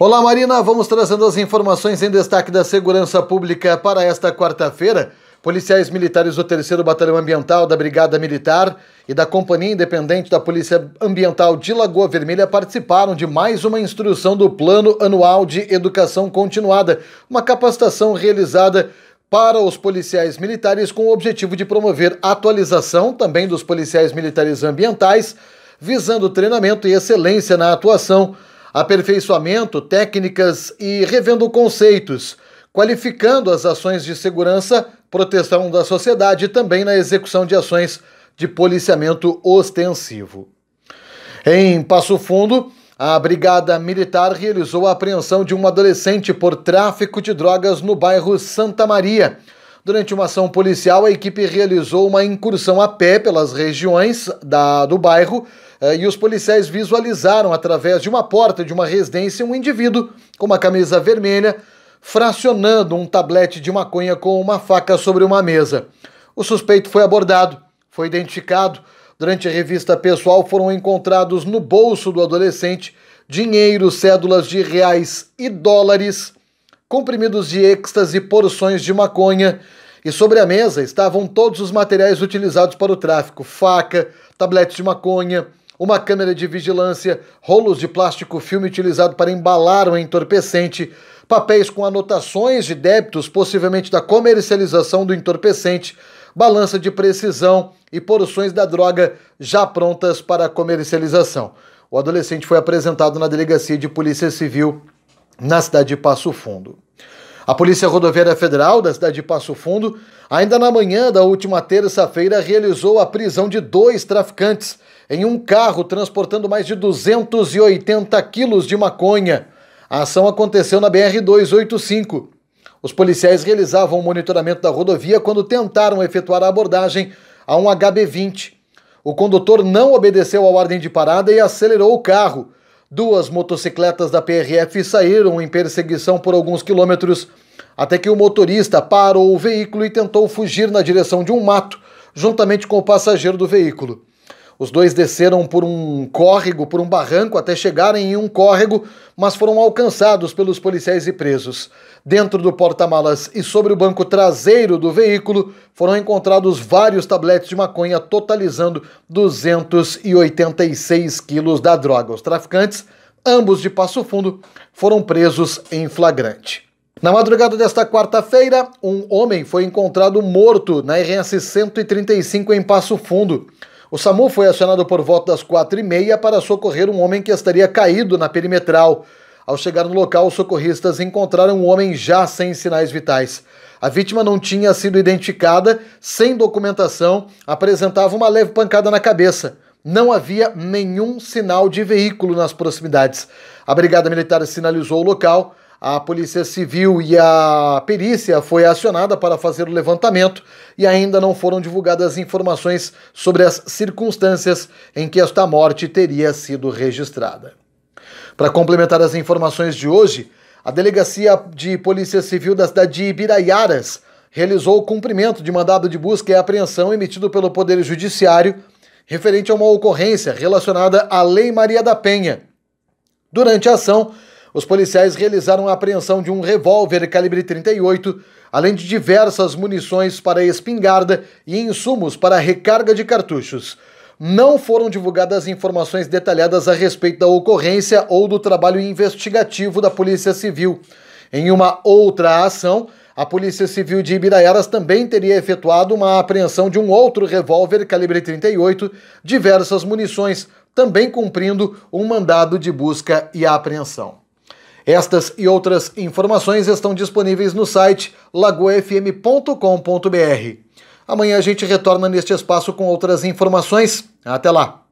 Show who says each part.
Speaker 1: Olá, Marina. Vamos trazendo as informações em destaque da segurança pública para esta quarta-feira. Policiais militares do 3 Batalhão Ambiental da Brigada Militar e da Companhia Independente da Polícia Ambiental de Lagoa Vermelha participaram de mais uma instrução do Plano Anual de Educação Continuada, uma capacitação realizada para os policiais militares com o objetivo de promover atualização também dos policiais militares ambientais, visando treinamento e excelência na atuação aperfeiçoamento, técnicas e revendo conceitos, qualificando as ações de segurança, proteção da sociedade e também na execução de ações de policiamento ostensivo. Em Passo Fundo, a Brigada Militar realizou a apreensão de um adolescente por tráfico de drogas no bairro Santa Maria. Durante uma ação policial, a equipe realizou uma incursão a pé pelas regiões da, do bairro eh, e os policiais visualizaram, através de uma porta de uma residência, um indivíduo com uma camisa vermelha fracionando um tablete de maconha com uma faca sobre uma mesa. O suspeito foi abordado, foi identificado. Durante a revista pessoal, foram encontrados no bolso do adolescente dinheiro, cédulas de reais e dólares comprimidos de êxtase, porções de maconha. E sobre a mesa estavam todos os materiais utilizados para o tráfico: faca, tabletes de maconha, uma câmera de vigilância, rolos de plástico filme utilizado para embalar o um entorpecente, papéis com anotações de débitos, possivelmente da comercialização do entorpecente, balança de precisão e porções da droga já prontas para comercialização. O adolescente foi apresentado na delegacia de polícia civil na cidade de Passo Fundo. A Polícia Rodoviária Federal da cidade de Passo Fundo, ainda na manhã da última terça-feira, realizou a prisão de dois traficantes em um carro transportando mais de 280 quilos de maconha. A ação aconteceu na BR-285. Os policiais realizavam o monitoramento da rodovia quando tentaram efetuar a abordagem a um HB-20. O condutor não obedeceu à ordem de parada e acelerou o carro. Duas motocicletas da PRF saíram em perseguição por alguns quilômetros, até que o motorista parou o veículo e tentou fugir na direção de um mato, juntamente com o passageiro do veículo. Os dois desceram por um córrego, por um barranco, até chegarem em um córrego, mas foram alcançados pelos policiais e presos. Dentro do porta-malas e sobre o banco traseiro do veículo foram encontrados vários tabletes de maconha, totalizando 286 quilos da droga. Os traficantes, ambos de Passo Fundo, foram presos em flagrante. Na madrugada desta quarta-feira, um homem foi encontrado morto na RS 135 em Passo Fundo. O SAMU foi acionado por volta das quatro e meia para socorrer um homem que estaria caído na perimetral. Ao chegar no local, os socorristas encontraram um homem já sem sinais vitais. A vítima não tinha sido identificada, sem documentação, apresentava uma leve pancada na cabeça. Não havia nenhum sinal de veículo nas proximidades. A Brigada Militar sinalizou o local, a Polícia Civil e a perícia foi acionada para fazer o levantamento e ainda não foram divulgadas informações sobre as circunstâncias em que esta morte teria sido registrada. Para complementar as informações de hoje, a Delegacia de Polícia Civil da cidade de Ibiraiaras realizou o cumprimento de mandado de busca e apreensão emitido pelo Poder Judiciário referente a uma ocorrência relacionada à Lei Maria da Penha. Durante a ação, os policiais realizaram a apreensão de um revólver calibre 38, além de diversas munições para espingarda e insumos para recarga de cartuchos. Não foram divulgadas informações detalhadas a respeito da ocorrência ou do trabalho investigativo da Polícia Civil. Em uma outra ação, a Polícia Civil de Ibiraiaras também teria efetuado uma apreensão de um outro revólver calibre 38, diversas munições, também cumprindo um mandado de busca e apreensão. Estas e outras informações estão disponíveis no site lagoafm.com.br. Amanhã a gente retorna neste espaço com outras informações. Até lá!